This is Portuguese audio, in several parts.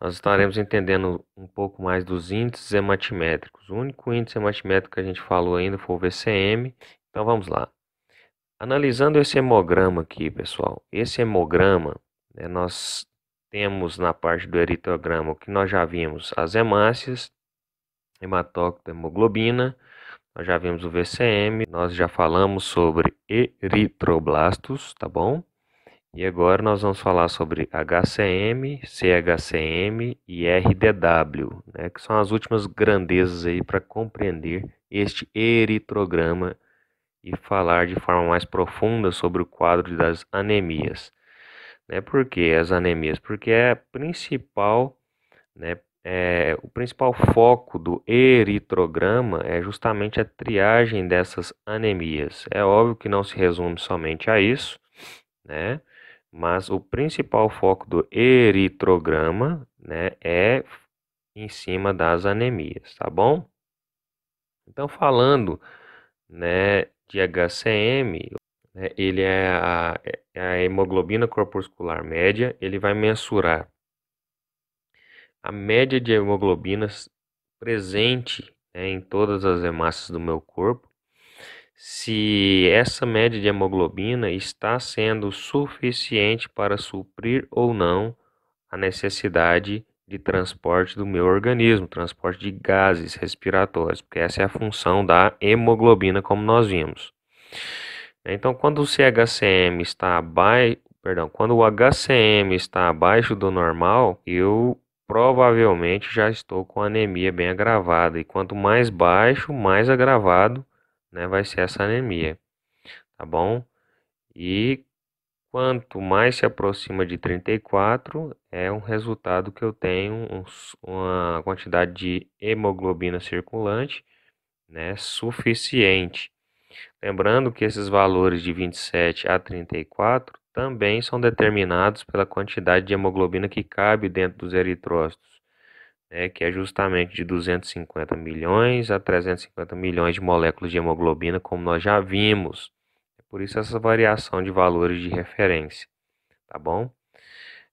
nós estaremos entendendo um pouco mais dos índices hematimétricos. O único índice hematimétrico que a gente falou ainda foi o VCM. Então vamos lá. Analisando esse hemograma aqui, pessoal. Esse hemograma, né, nós temos na parte do eritograma o que nós já vimos as hemácias, hematócrito, hemoglobina, nós já vimos o VCM, nós já falamos sobre eritroblastos, tá bom? E agora nós vamos falar sobre HCM, CHCM e RDW, né, que são as últimas grandezas aí para compreender este eritrograma e falar de forma mais profunda sobre o quadro das anemias. Né, por que as anemias? Porque é a principal, né, é, o principal foco do eritrograma é justamente a triagem dessas anemias. É óbvio que não se resume somente a isso, né? mas o principal foco do eritrograma né, é em cima das anemias, tá bom? Então, falando né, de HCM, né, ele é a, é a hemoglobina corpuscular média, ele vai mensurar a média de hemoglobinas presente né, em todas as hemácias do meu corpo, se essa média de hemoglobina está sendo suficiente para suprir ou não a necessidade de transporte do meu organismo, transporte de gases respiratórios, porque essa é a função da hemoglobina, como nós vimos. Então, quando o CHCM está abaixo, perdão, quando o HCM está abaixo do normal, eu provavelmente já estou com anemia bem agravada, e quanto mais baixo, mais agravado né, vai ser essa anemia, tá bom? E quanto mais se aproxima de 34, é um resultado que eu tenho uma quantidade de hemoglobina circulante né, suficiente. Lembrando que esses valores de 27 a 34 também são determinados pela quantidade de hemoglobina que cabe dentro dos eritrócitos né, que é justamente de 250 milhões a 350 milhões de moléculas de hemoglobina, como nós já vimos. É por isso essa variação de valores de referência, tá bom?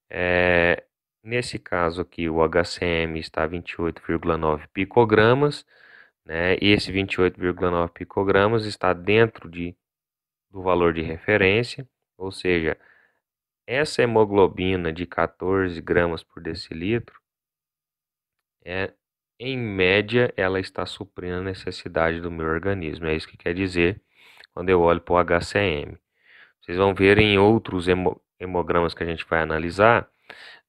É, nesse caso aqui, o HCM está 28,9 picogramas, né, e esse 28,9 picogramas está dentro de, do valor de referência, ou seja, essa hemoglobina de 14 gramas por decilitro é, em média, ela está suprindo a necessidade do meu organismo. É isso que quer dizer quando eu olho para o HCM. Vocês vão ver em outros hemogramas que a gente vai analisar,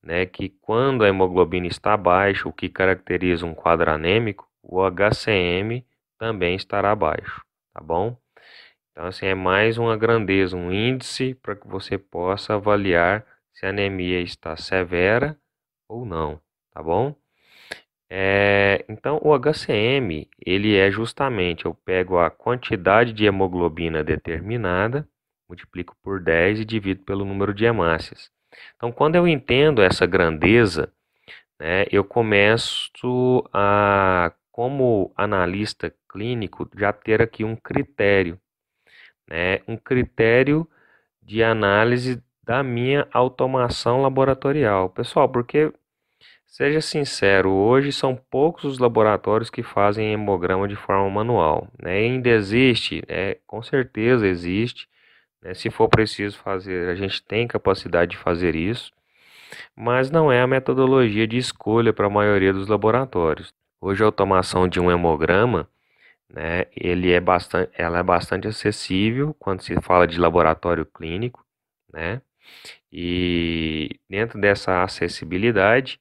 né, que quando a hemoglobina está baixa, o que caracteriza um quadro anêmico, o HCM também estará baixo, tá bom? Então, assim, é mais uma grandeza, um índice para que você possa avaliar se a anemia está severa ou não, tá bom? É, então, o HCM ele é justamente eu pego a quantidade de hemoglobina determinada, multiplico por 10 e divido pelo número de hemácias. Então, quando eu entendo essa grandeza, né, eu começo a, como analista clínico, já ter aqui um critério, né, um critério de análise da minha automação laboratorial. Pessoal, porque Seja sincero, hoje são poucos os laboratórios que fazem hemograma de forma manual. Né? Ainda existe, né? com certeza existe. Né? Se for preciso fazer, a gente tem capacidade de fazer isso, mas não é a metodologia de escolha para a maioria dos laboratórios. Hoje a automação de um hemograma, né, ele é bastante, ela é bastante acessível quando se fala de laboratório clínico, né? E dentro dessa acessibilidade,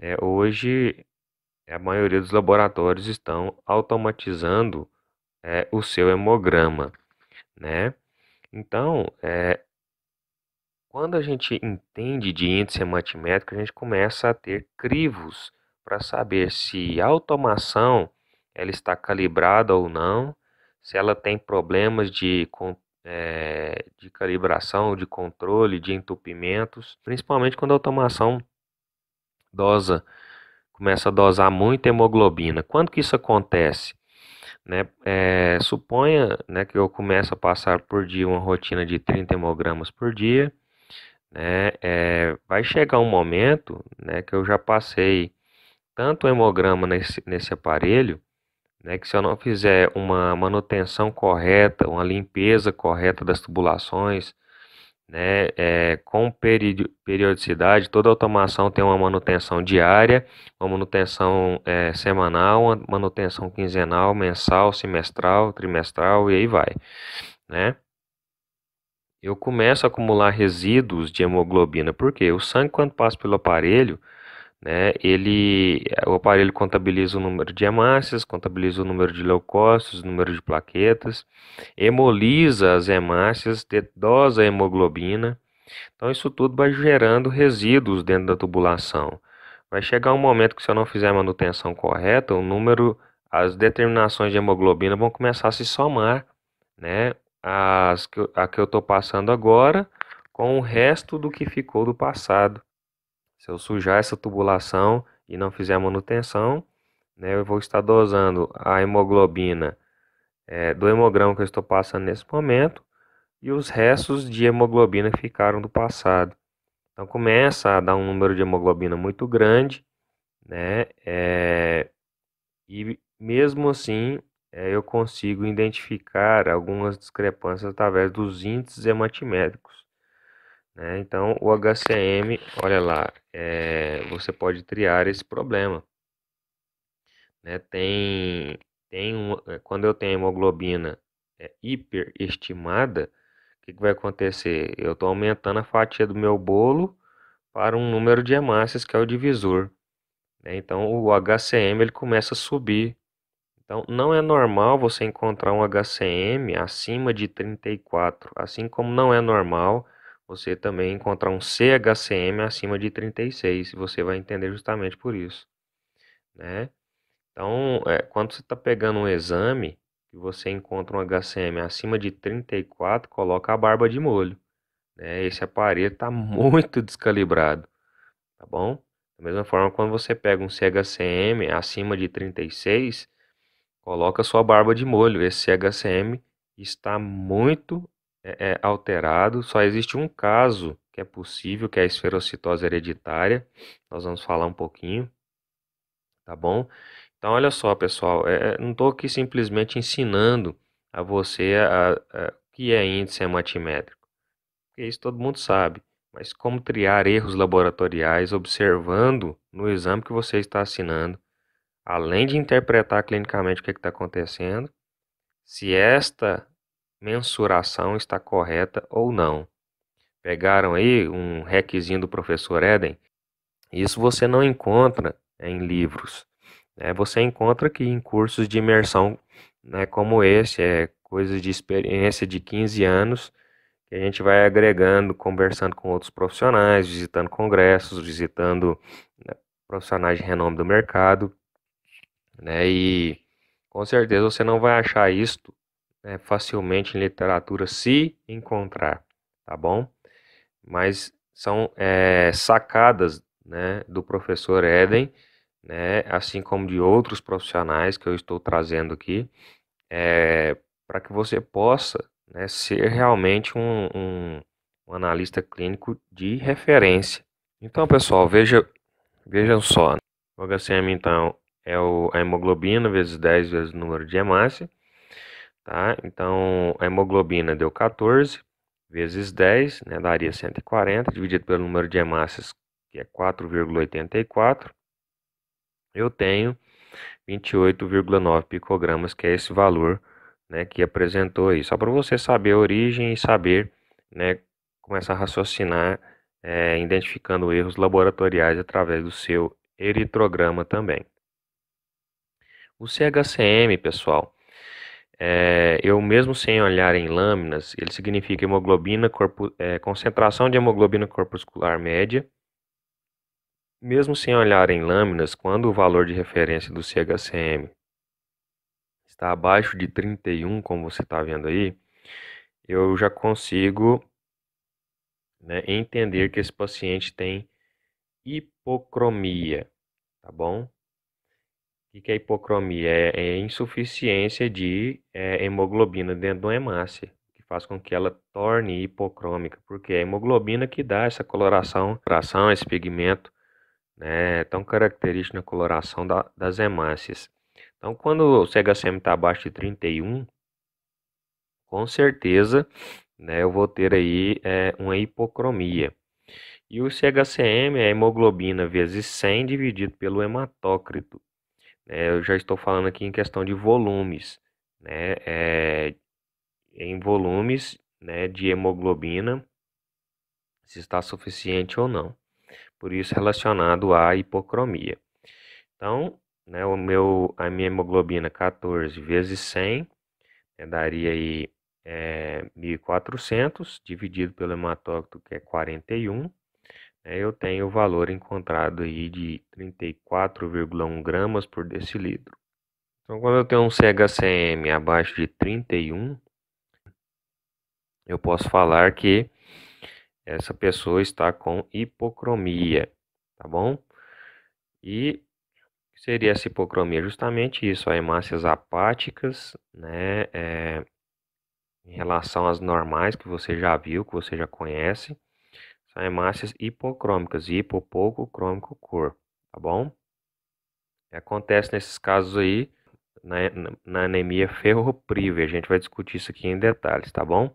é, hoje, eh, a maioria dos laboratórios estão automatizando é, o seu hemograma, né? Então, é, quando a gente entende de índice hematimétrico, a gente começa a ter crivos para saber se a automação ela está calibrada ou não, se ela tem problemas de, é, de calibração, de controle, de entupimentos, principalmente quando a automação dosa, começa a dosar muito hemoglobina. Quando que isso acontece? Né, é, suponha né, que eu começo a passar por dia uma rotina de 30 hemogramas por dia, né, é, vai chegar um momento né, que eu já passei tanto hemograma nesse, nesse aparelho, né, que se eu não fizer uma manutenção correta, uma limpeza correta das tubulações, né? É, com periodicidade, toda automação tem uma manutenção diária, uma manutenção é, semanal, uma manutenção quinzenal, mensal, semestral, trimestral e aí vai, né? Eu começo a acumular resíduos de hemoglobina, porque o sangue, quando passa pelo aparelho, né? Ele, o aparelho contabiliza o número de hemácias, contabiliza o número de leucócitos, o número de plaquetas, hemoliza as hemácias, dedosa a hemoglobina. Então, isso tudo vai gerando resíduos dentro da tubulação. Vai chegar um momento que, se eu não fizer a manutenção correta, o número, as determinações de hemoglobina vão começar a se somar, né? As que, a que eu estou passando agora com o resto do que ficou do passado. Se eu sujar essa tubulação e não fizer a manutenção, né, eu vou estar dosando a hemoglobina é, do hemograma que eu estou passando nesse momento e os restos de hemoglobina que ficaram do passado. Então começa a dar um número de hemoglobina muito grande, né? É, e mesmo assim é, eu consigo identificar algumas discrepâncias através dos índices hematimétricos. Né? Então, o HCM, olha lá, é, você pode triar esse problema. Né? Tem, tem é, quando eu tenho hemoglobina é, hiperestimada, o que, que vai acontecer? Eu estou aumentando a fatia do meu bolo para um número de hemácias que é o divisor. Né? Então, o HCM ele começa a subir então, não é normal você encontrar um HCM acima de 34, assim como não é normal você também encontrar um CHCM acima de 36, você vai entender justamente por isso, né? Então, é, quando você está pegando um exame e você encontra um HCM acima de 34, coloca a barba de molho, né? Esse aparelho está muito descalibrado, tá bom? Da mesma forma, quando você pega um CHCM acima de 36, coloca sua barba de molho. Esse CHCM está muito é, é, alterado. Só existe um caso que é possível, que é a esferocitose hereditária. Nós vamos falar um pouquinho, tá bom? Então, olha só, pessoal, é, é não estou aqui simplesmente ensinando a você a, a, que é índice hematimétrico, porque isso todo mundo sabe, mas como triar erros laboratoriais observando no exame que você está assinando, além de interpretar clinicamente o que é está acontecendo, se esta mensuração está correta ou não. Pegaram aí um requisinho do professor Eden? Isso você não encontra em livros. Né? Você encontra aqui em cursos de imersão né, como esse, é coisa de experiência de 15 anos que a gente vai agregando, conversando com outros profissionais, visitando congressos, visitando né, profissionais de renome do mercado, né? E com certeza você não vai achar isto né, facilmente em literatura se encontrar, tá bom? Mas são é, sacadas né, do professor Eden, né, assim como de outros profissionais que eu estou trazendo aqui, é, para que você possa né, ser realmente um, um, um, analista clínico de referência. Então, pessoal, veja, vejam só. Né? O HCM, então, é o, a hemoglobina vezes 10 vezes o número de hemácia. Tá? Então, a hemoglobina deu 14 vezes 10, né, daria 140, dividido pelo número de hemácias, que é 4,84. Eu tenho 28,9 picogramas, que é esse valor né, que apresentou aí. Só para você saber a origem e saber, né, começar a raciocinar, é, identificando erros laboratoriais através do seu eritrograma também. O CHCM, pessoal, é, eu mesmo sem olhar em lâminas, ele significa hemoglobina corpo, é, eh, concentração de hemoglobina corpuscular média. Mesmo sem olhar em lâminas, quando o valor de referência do CHCM está abaixo de 31, como você está vendo aí, eu já consigo né, entender que esse paciente tem hipocromia, tá bom? que, que é hipocromia? É, é insuficiência de é, hemoglobina dentro do hemácia, que faz com que ela torne hipocrômica, porque é a hemoglobina que dá essa coloração, coloração esse pigmento né, tão característico na coloração da, das hemácias. Então, quando o CHCM está abaixo de 31, com certeza né, eu vou ter aí é, uma hipocromia. E o CHCM é hemoglobina vezes 100 dividido pelo hematócrito. É, eu já estou falando aqui em questão de volumes, né? É, em volumes né, de hemoglobina, se está suficiente ou não. Por isso, relacionado à hipocromia. Então, né, o meu, a minha hemoglobina 14 vezes 100 né, daria aí é, 1.400, dividido pelo hematócrito, que é 41, é, eu tenho o valor encontrado aí de 34,1 gramas por decilitro. Então, quando eu tenho um CHCM abaixo de 31, eu posso falar que essa pessoa está com hipocromia, tá bom? E seria essa hipocromia? Justamente isso, hemácias apáticas, né? É, em relação às normais que você já viu, que você já conhece né, são hemácias hipocrômicas, hipo pouco, crômico cor, tá bom? E acontece nesses casos aí na, na anemia ferroprive, a gente vai discutir isso aqui em detalhes, tá bom?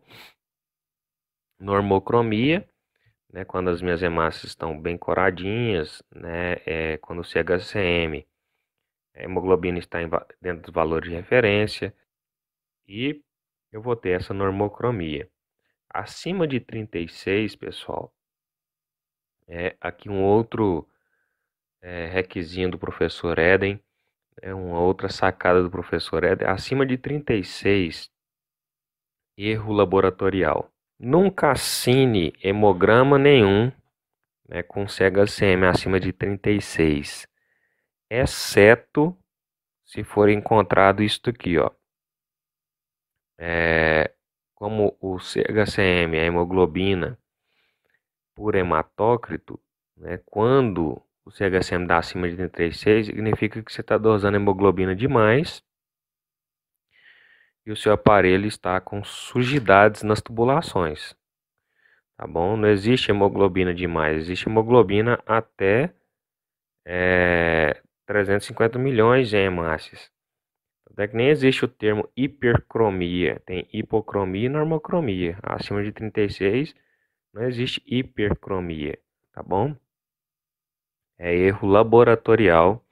Normocromia, né, quando as minhas hemácias estão bem coradinhas, né, é, quando o CHCM, a hemoglobina está em, dentro dos valores de referência, e eu vou ter essa normocromia. Acima de 36, pessoal, é, aqui um outro é, eh, requisinho do professor Eden, é uma outra sacada do professor Eden, acima de 36, erro laboratorial. Nunca assine hemograma nenhum né, com CHCM acima de 36, exceto se for encontrado isto aqui, ó. É, como o CHCM, a hemoglobina, por hematócrito, né, quando o CHCM dá acima de 36, significa que você está dosando hemoglobina demais e o seu aparelho está com sujidades nas tubulações. Tá bom? Não existe hemoglobina demais, existe hemoglobina até é, eh, 350 milhões em hemácias. Até que nem existe o termo hipercromia, tem hipocromia e normocromia. Acima de 36 não existe hipercromia, tá bom? É erro laboratorial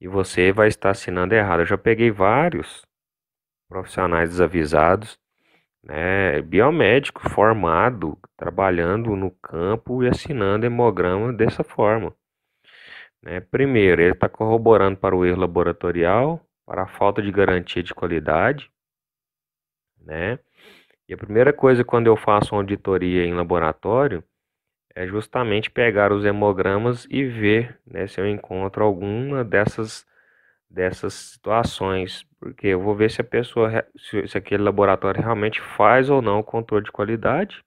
e você vai estar assinando errado. Eu já peguei vários profissionais desavisados, né, biomédico formado, trabalhando no campo e assinando hemograma dessa forma. Né, primeiro, ele está corroborando para o erro laboratorial, para a falta de garantia de qualidade, né? E a primeira coisa quando eu faço uma auditoria em laboratório é justamente pegar os hemogramas e ver né, se eu encontro alguma dessas, dessas situações, porque eu vou ver se a pessoa, se, se aquele laboratório realmente faz ou não o controle de qualidade,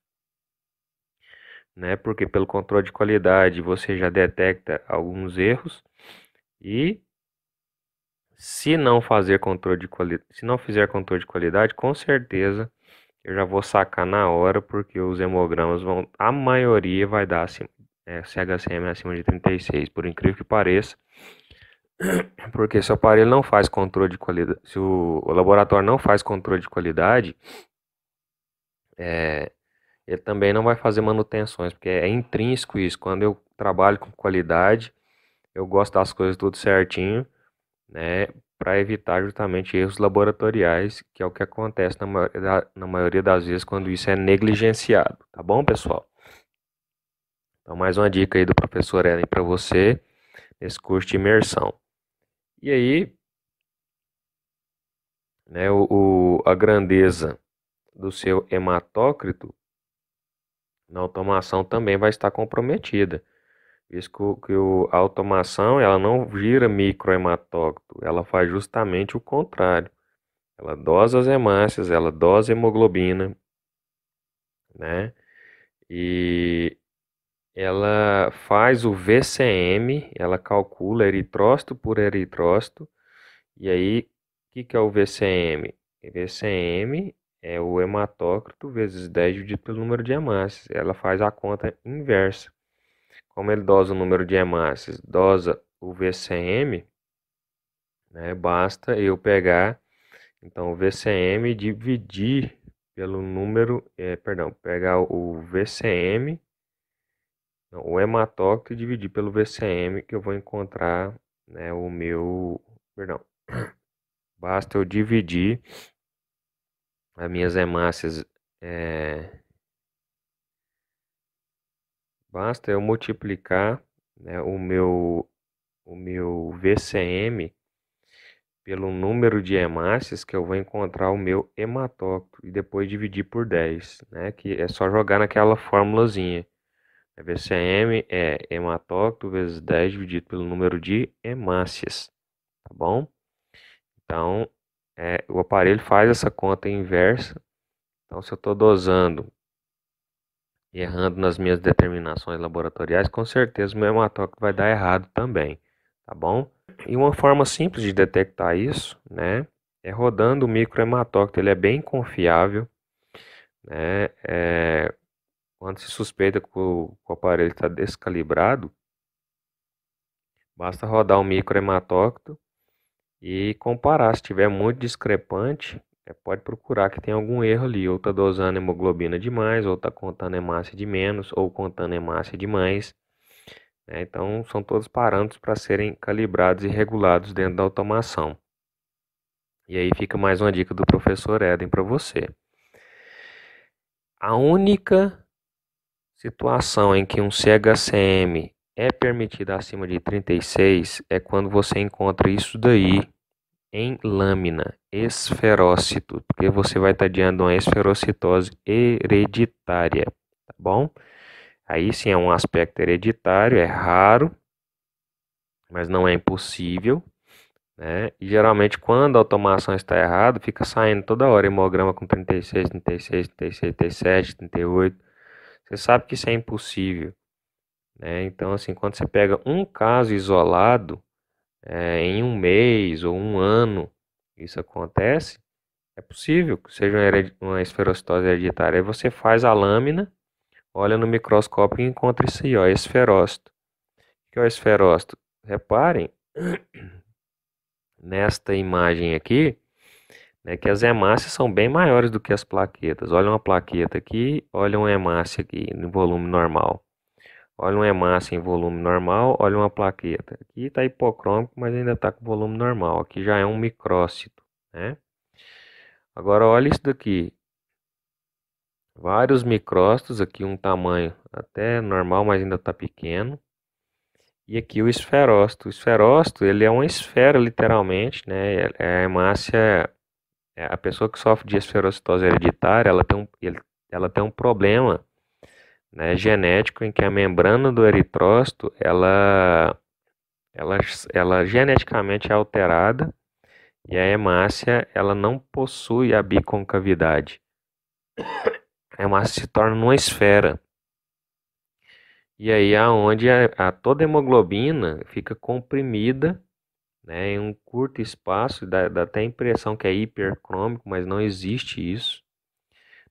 né? Porque pelo controle de qualidade você já detecta alguns erros e se não fazer controle de quali se não fizer controle de qualidade, com certeza eu já vou sacar na hora, porque os hemogramas vão. A maioria vai dar acima, é, CHCM é acima de 36, por incrível que pareça. Porque se o aparelho não faz controle de qualidade, se o, o laboratório não faz controle de qualidade, é, ele também não vai fazer manutenções, porque é intrínseco isso. Quando eu trabalho com qualidade, eu gosto das coisas tudo certinho, né? para evitar justamente erros laboratoriais, que é o que acontece na maioria, da, na maioria das vezes quando isso é negligenciado, tá bom, pessoal? Então, mais uma dica aí do professor Ellen para você nesse curso de imersão. E aí, né, o, o, a grandeza do seu hematócrito na automação também vai estar comprometida. Isso que, o, a automação ela não gira microhematócrito, ela faz justamente o contrário. Ela dosa as hemácias, ela dosa hemoglobina, né? E ela faz o VCM, ela calcula eritrócito por eritrócito. E aí, o que, que é o VCM? VCM é o hematócrito vezes 10 dividido pelo número de hemácias. Ela faz a conta inversa. Como ele dosa o número de hemácias, dosa o VCM, né, basta eu pegar então o VCM e dividir pelo número, é, perdão, pegar o VCM, não, o hematócrito e dividir pelo VCM que eu vou encontrar né, o meu, perdão, basta eu dividir as minhas hemácias é, Basta eu multiplicar né, o, meu, o meu VCM pelo número de hemácias que eu vou encontrar o meu hematócrito e depois dividir por 10, né, que é só jogar naquela formulazinha. VCM é hematócrito vezes 10 dividido pelo número de hemácias, tá bom? Então, é, o aparelho faz essa conta inversa. Então, se eu estou dosando errando nas minhas determinações laboratoriais, com certeza o meu hematócrito vai dar errado também, tá bom? E uma forma simples de detectar isso, né, é rodando o microhematócrito, ele é bem confiável, né, é, quando se suspeita que o, que o aparelho está descalibrado, basta rodar o um microhematócrito e comparar, se tiver muito discrepante, é, pode procurar que tem algum erro ali, ou está dosando hemoglobina demais, ou está contando hemácia de menos, ou contando hemácia demais. Né? Então, são todos parâmetros para serem calibrados e regulados dentro da automação. E aí fica mais uma dica do professor Eden para você. A única situação em que um CHCM é permitido acima de 36 é quando você encontra isso daí em lâmina esferócito, porque você vai estar adiando uma esferocitose hereditária, tá bom? Aí sim é um aspecto hereditário, é raro, mas não é impossível, né? E geralmente quando a automação está errada, fica saindo toda hora hemograma com 36, 36, 36, 37, 38. Você sabe que isso é impossível, né? Então assim, quando você pega um caso isolado é, em um mês ou um ano, isso acontece, é possível que seja uma esferocitose hereditária. Aí você faz a lâmina, olha no microscópio e encontra isso aí, ó, esferócito. O que é o esferócito? Reparem, nesta imagem aqui, né, que as hemácias são bem maiores do que as plaquetas. Olha uma plaqueta aqui, olha uma hemácia aqui, no volume normal. Olha um hemácia em volume normal, olha uma plaqueta. Aqui está hipocrômico, mas ainda está com volume normal. Aqui já é um micrócito, né? Agora olha isso daqui. Vários micrócitos, aqui um tamanho até normal, mas ainda está pequeno. E aqui o esferócito. O esferócito, ele é uma esfera, literalmente, né? É, é a hemácia... É, a pessoa que sofre de esferocitose hereditária, ela tem um, ela tem um problema né, genético em que a membrana do eritrócito ela, ela, ela geneticamente é alterada e a hemácia ela não possui a biconcavidade. A hemácia se torna uma esfera. E aí aonde é a, a, toda a hemoglobina fica comprimida né, em um curto espaço, dá, dá até a impressão que é hipercrômico, mas não existe isso.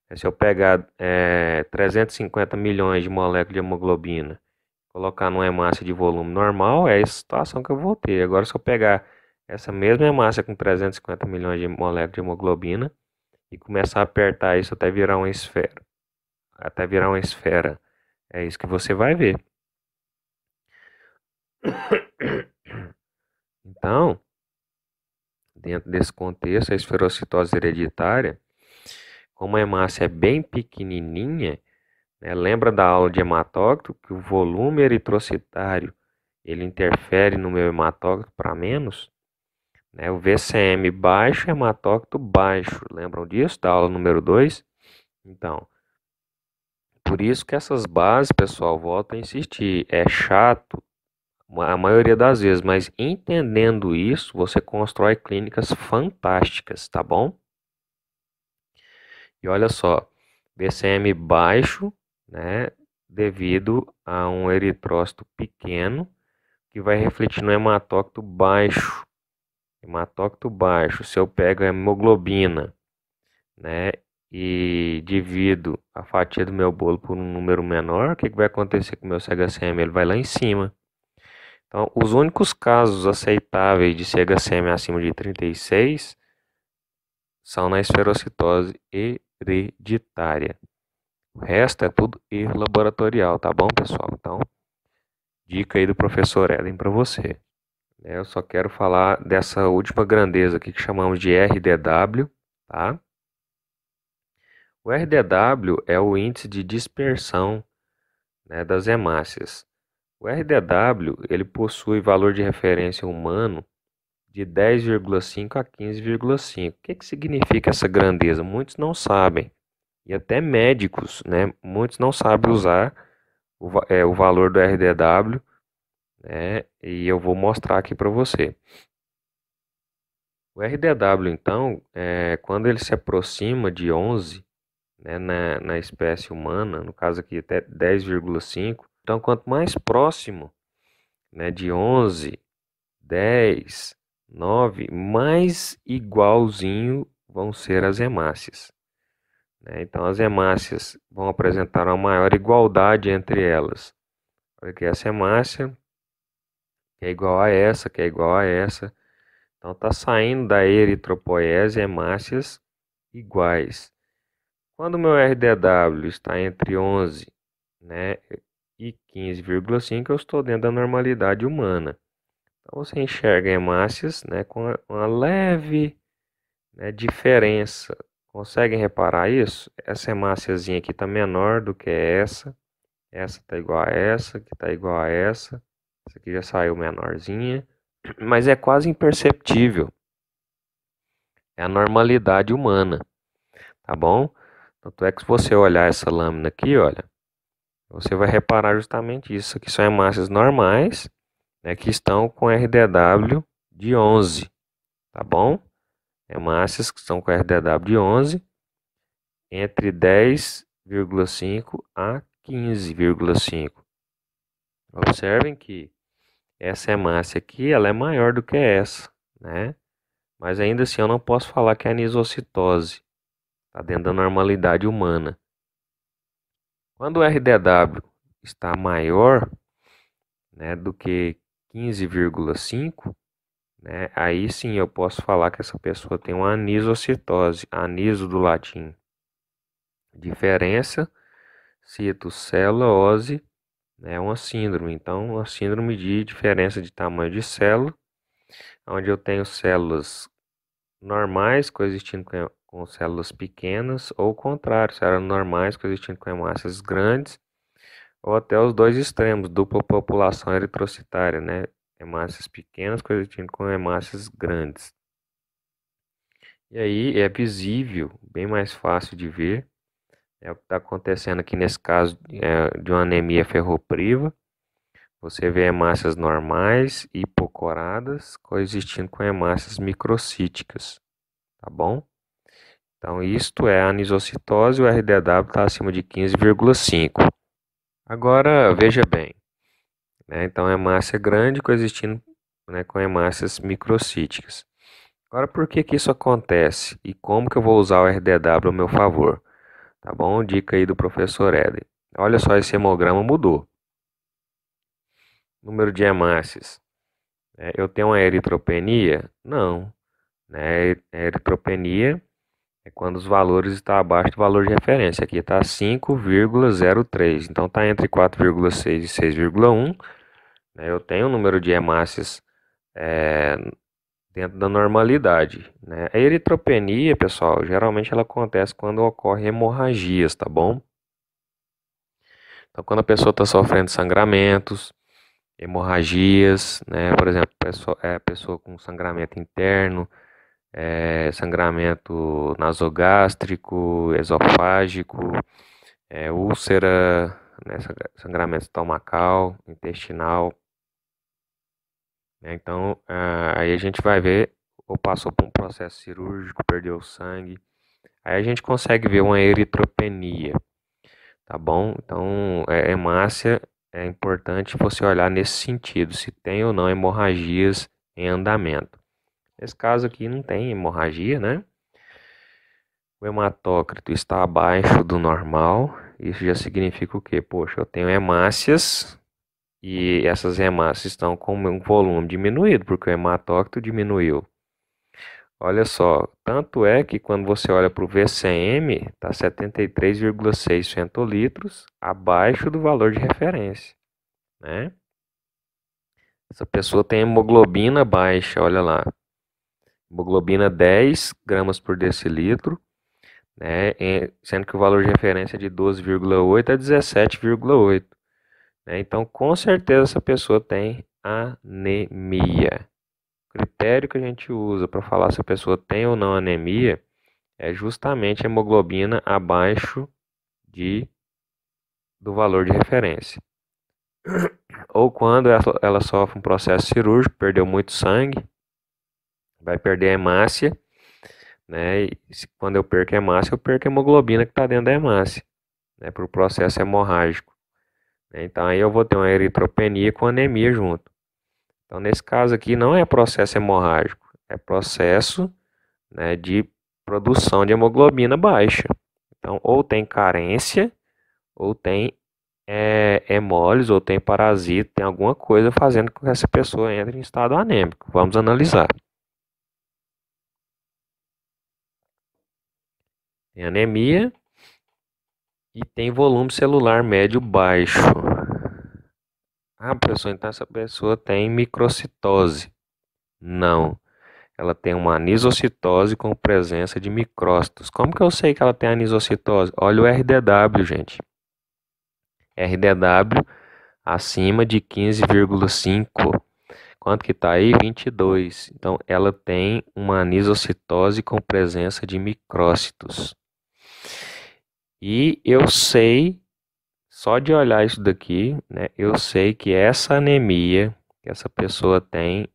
É, se eu pegar é, 350 milhões de moléculas de hemoglobina, colocar numa hemácia de volume normal, é a situação que eu vou ter. Agora, se eu pegar essa mesma hemácia com 350 milhões de moléculas de hemoglobina e começar a apertar isso até virar uma esfera, até virar uma esfera, é isso que você vai ver. Então, dentro desse contexto, a esferocitose hereditária como a hemácia é bem pequenininha, né, lembra da aula de hematócrito que o volume eritrocitário ele interfere no meu hematócrito para menos? Né, o VCM baixo, hematócrito baixo. Lembram disso da aula número 2? Então, por isso que essas bases, pessoal, volto a insistir, é chato a maioria das vezes, mas entendendo isso, você constrói clínicas fantásticas, tá bom? E olha só, BCM baixo, né, devido a um eritrócito pequeno que vai refletir no hematócito baixo. Hematócito baixo, se eu pego a hemoglobina, né, e divido a fatia do meu bolo por um número menor, o que, que vai acontecer com o meu CHCM? Ele vai lá em cima. Então, os únicos casos aceitáveis de CHCM acima de 36 são na esferocitose e hereditária. O resto é tudo erro laboratorial, tá bom, pessoal? Então, dica aí do professor Ellen para você. Né? Eu só quero falar dessa última grandeza aqui que chamamos de RDW, tá? O RDW é o índice de dispersão né, das hemácias. O RDW ele possui valor de referência humano de 10,5 a 15,5. O que, que significa essa grandeza? Muitos não sabem. E até médicos, né? Muitos não sabem usar o, é, o valor do RDW, né? E eu vou mostrar aqui para você. O RDW, então, é, quando ele se aproxima de 11, né, na, na espécie humana, no caso aqui até 10,5, então quanto mais próximo né, de 11, 10, 9 mais igualzinho vão ser as hemácias. Né? Então, as hemácias vão apresentar uma maior igualdade entre elas. Olha aqui, essa hemácia é igual a essa, que é igual a essa. Então, está saindo da eritropoese hemácias iguais. Quando meu RDW está entre 11 né, e 15,5, eu estou dentro da normalidade humana. Então você enxerga hemácias né, com uma leve né, diferença. Conseguem reparar isso? Essa hemáciazinha aqui está menor do que essa. Essa está igual a essa, que está igual a essa. Essa aqui já saiu menorzinha. Mas é quase imperceptível. É a normalidade humana. Tá bom? Tanto é que se você olhar essa lâmina aqui, olha, você vai reparar justamente isso. Aqui são hemácias normais né, que estão com RDW de 11, tá bom? É massas que estão com RDW de 11 entre 10,5 a 15,5. Observem que essa hemácia é aqui ela é maior do que essa, né? Mas ainda assim eu não posso falar que é anisocitose. Está dentro da normalidade humana. Quando o RDW está maior né, do que 15,5, né, aí sim eu posso falar que essa pessoa tem uma anisocitose, aniso do latim. Diferença, cito, célula, é né, uma síndrome. Então, uma síndrome de diferença de tamanho de célula, onde eu tenho células normais coexistindo com, com células pequenas, ou o contrário, células normais coexistindo com hemácias grandes ou até os dois extremos, dupla população eritrocitária, né? Hemácias pequenas coexistindo com hemácias grandes. E aí é visível, bem mais fácil de ver, é o que está acontecendo aqui nesse caso é, de uma anemia ferropriva. Você vê hemácias normais, hipocoradas, coexistindo com hemácias microcíticas, tá bom? Então, isto é a anisocitose, o RDW está acima de 15,5. Agora, veja bem, né? então é massa grande coexistindo né, com hemácias microcíticas. Agora, por que, que isso acontece e como que eu vou usar o RDW ao meu favor? Tá bom? Dica aí do professor Eden. Olha só, esse hemograma mudou. Número de hemácias. É, eu tenho uma eritropenia? Não. Né? É, é eritropenia é quando os valores estão abaixo do valor de referência. Aqui está 5,03, então está entre 4,6 e 6,1. Né? Eu tenho o número de hemácias é, dentro da normalidade. Né? A eritropenia, pessoal, geralmente ela acontece quando ocorre hemorragias, tá bom? Então, quando a pessoa está sofrendo sangramentos, hemorragias, né? por exemplo, pessoa, é, pessoa com sangramento interno, é, sangramento nasogástrico, esofágico, é, úlcera, né, sangramento estomacal, intestinal. Né, então, ah, aí a gente vai ver, ou passou por um processo cirúrgico, perdeu sangue. Aí a gente consegue ver uma eritropenia, tá bom? Então, é, hemácia é importante você olhar nesse sentido, se tem ou não hemorragias em andamento. Nesse caso aqui não tem hemorragia, né? O hematócrito está abaixo do normal. Isso já significa o quê? Poxa, eu tenho hemácias e essas hemácias estão com um volume diminuído, porque o hematócrito diminuiu. Olha só, tanto é que quando você olha para o VCM, está 73,6 centolitros abaixo do valor de referência. Né? Essa pessoa tem hemoglobina baixa, olha lá, hemoglobina 10 gramas por decilitro, né, sendo que o valor de referência é de 12,8 a 17,8. Né, então, com certeza, essa pessoa tem anemia. O critério que a gente usa para falar se a pessoa tem ou não anemia é justamente a hemoglobina abaixo de, do valor de referência. Ou quando ela sofre um processo cirúrgico, perdeu muito sangue, vai perder a hemácia, né? E quando eu perco a hemácia, eu perco a hemoglobina que está dentro da hemácia, né? Para o processo hemorrágico. Né? Então aí eu vou ter uma eritropenia com anemia junto. Então nesse caso aqui não é processo hemorrágico, é processo né, de produção de hemoglobina baixa. Então ou tem carência, ou tem é, hemólise, ou tem parasita, tem alguma coisa fazendo com que essa pessoa entre em estado anêmico. Vamos analisar. tem anemia e tem volume celular médio baixo. Ah, professor, então essa pessoa tem microcitose. Não. Ela tem uma anisocitose com presença de micrócitos. Como que eu sei que ela tem anisocitose? Olha o RDW, gente. RDW acima de 15,5. Quanto que está aí? 22. Então, ela tem uma anisocitose com presença de micrócitos. E eu sei, só de olhar isso daqui, né, eu sei que essa anemia que essa pessoa tem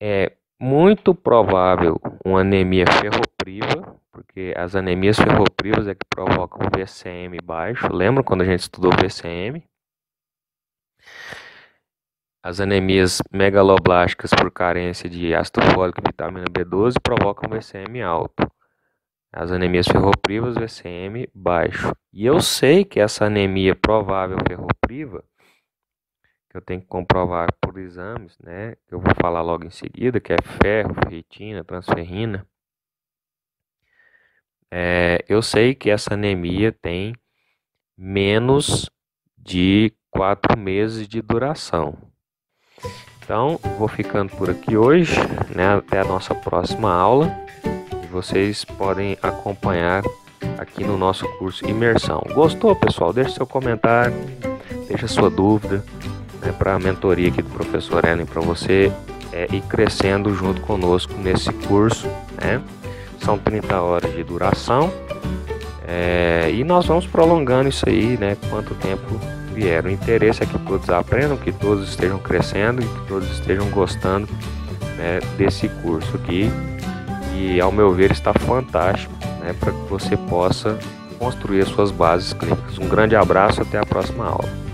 é muito provável uma anemia ferropriva, porque as anemias ferroprivas é que provocam o VCM baixo. Lembra quando a gente estudou VCM? As anemias megaloblásticas por carência de ácido fólico e vitamina B12 provocam VCM alto as anemias ferroprivas VCM baixo. E eu sei que essa anemia provável ferropriva, que eu tenho que comprovar por exames, né, que eu vou falar logo em seguida, que é ferro, ferritina, transferrina, é, eu sei que essa anemia tem menos de 4 meses de duração. Então, vou ficando por aqui hoje, né, até a nossa próxima aula vocês podem acompanhar aqui no nosso curso Imersão. Gostou, pessoal? Deixe seu comentário, deixe sua dúvida né, para a mentoria aqui do professor Ellen, para você é, ir crescendo junto conosco nesse curso. Né? São 30 horas de duração é, e nós vamos prolongando isso aí, né? Quanto tempo vier. O interesse é que todos aprendam, que todos estejam crescendo e que todos estejam gostando né, desse curso aqui e ao meu ver está fantástico né, para que você possa construir as suas bases clínicas. Um grande abraço, até a próxima aula.